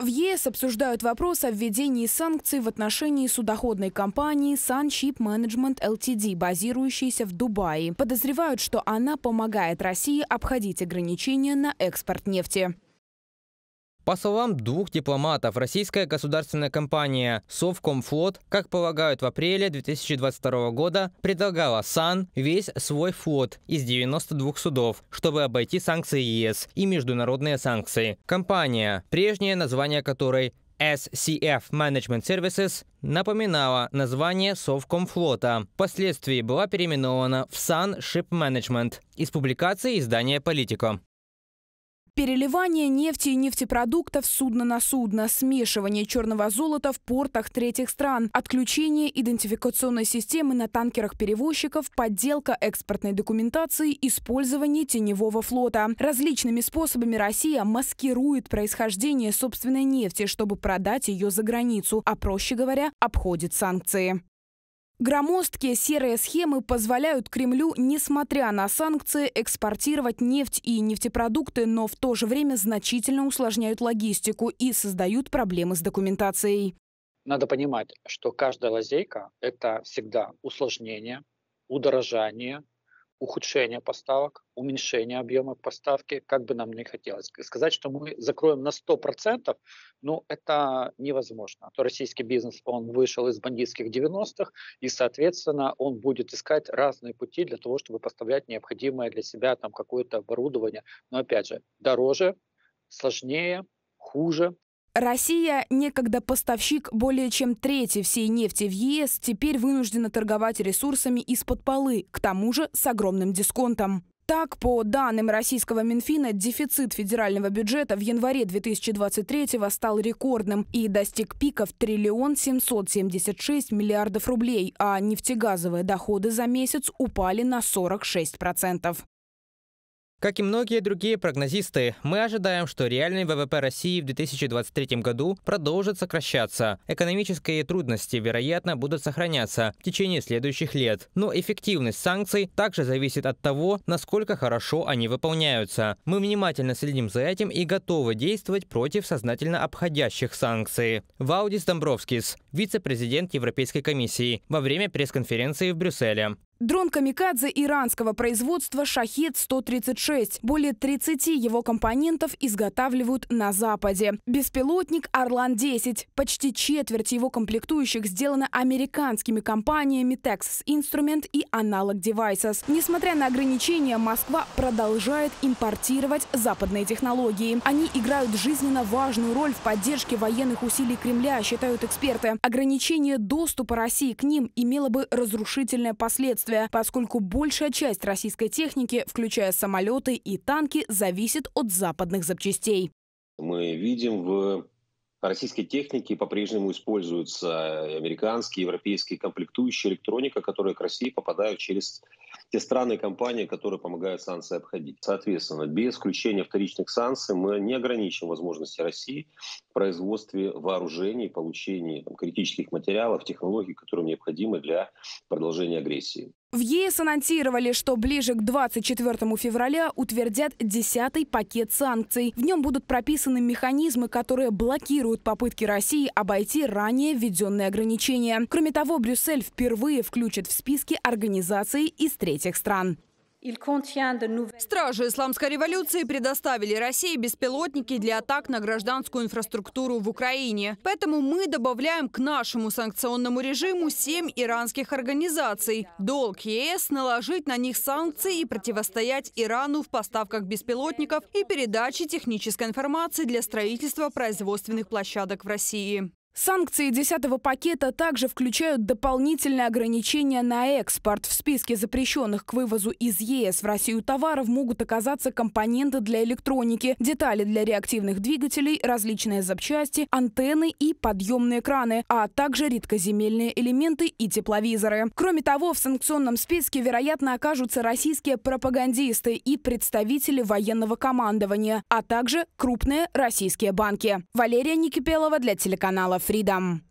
В ЕС обсуждают вопрос о введении санкций в отношении судоходной компании Sun Ship Management LTD, базирующейся в Дубае. Подозревают, что она помогает России обходить ограничения на экспорт нефти. По словам двух дипломатов, российская государственная компания «Совкомфлот», как полагают, в апреле 2022 года предлагала САН весь свой флот из 92 судов, чтобы обойти санкции ЕС и международные санкции. Компания, прежнее название которой SCF Management Services напоминала название Совкомфлота. Впоследствии была переименована в Sun Ship Management из публикации издания «Политика». Переливание нефти и нефтепродуктов судно на судно, смешивание черного золота в портах третьих стран, отключение идентификационной системы на танкерах перевозчиков, подделка экспортной документации, использование теневого флота. Различными способами Россия маскирует происхождение собственной нефти, чтобы продать ее за границу, а проще говоря, обходит санкции. Громоздкие серые схемы позволяют Кремлю, несмотря на санкции, экспортировать нефть и нефтепродукты, но в то же время значительно усложняют логистику и создают проблемы с документацией. Надо понимать, что каждая лазейка – это всегда усложнение, удорожание ухудшение поставок, уменьшение объема поставки, как бы нам ни хотелось. Сказать, что мы закроем на 100%, ну, это невозможно. А то российский бизнес, он вышел из бандитских 90-х, и, соответственно, он будет искать разные пути для того, чтобы поставлять необходимое для себя там какое-то оборудование. Но, опять же, дороже, сложнее, хуже, Россия, некогда поставщик более чем трети всей нефти в ЕС, теперь вынуждена торговать ресурсами из-под полы, к тому же с огромным дисконтом. Так, по данным российского Минфина, дефицит федерального бюджета в январе 2023 стал рекордным и достиг пика в триллион 776 миллиардов рублей, а нефтегазовые доходы за месяц упали на 46%. Как и многие другие прогнозисты, мы ожидаем, что реальный ВВП России в 2023 году продолжит сокращаться. Экономические трудности, вероятно, будут сохраняться в течение следующих лет. Но эффективность санкций также зависит от того, насколько хорошо они выполняются. Мы внимательно следим за этим и готовы действовать против сознательно обходящих санкций. Ваудис Домбровскис, вице-президент Европейской комиссии, во время пресс-конференции в Брюсселе. Дрон «Камикадзе» иранского производства «Шахид-136». Более 30 его компонентов изготавливают на Западе. Беспилотник «Орлан-10». Почти четверть его комплектующих сделано американскими компаниями Texas Instrument и Analog Devices. Несмотря на ограничения, Москва продолжает импортировать западные технологии. Они играют жизненно важную роль в поддержке военных усилий Кремля, считают эксперты. Ограничение доступа России к ним имело бы разрушительное последствие препятствия, поскольку большая часть российской техники, включая самолеты и танки, зависит от западных запчастей. Мы видим в российской технике по-прежнему используются американские, европейские комплектующие электроника, которые к России попадают через те страны и компании, которые помогают санкции обходить. Соответственно, без включения вторичных санкций мы не ограничим возможности России в производстве вооружений, получении там, критических материалов, технологий, которые необходимы для продолжения агрессии. В ЕС анонсировали, что ближе к 24 февраля утвердят 10-й пакет санкций. В нем будут прописаны механизмы, которые блокируют попытки России обойти ранее введенные ограничения. Кроме того, Брюссель впервые включит в списки организации из третьих стран. Стражи исламской революции предоставили России беспилотники для атак на гражданскую инфраструктуру в Украине. Поэтому мы добавляем к нашему санкционному режиму семь иранских организаций. Долг ЕС – наложить на них санкции и противостоять Ирану в поставках беспилотников и передаче технической информации для строительства производственных площадок в России. Санкции 10-го пакета также включают дополнительные ограничения на экспорт. В списке запрещенных к вывозу из ЕС в Россию товаров могут оказаться компоненты для электроники, детали для реактивных двигателей, различные запчасти, антенны и подъемные краны, а также редкоземельные элементы и тепловизоры. Кроме того, в санкционном списке, вероятно, окажутся российские пропагандисты и представители военного командования, а также крупные российские банки. Валерия Никипелова для телеканала Freedom.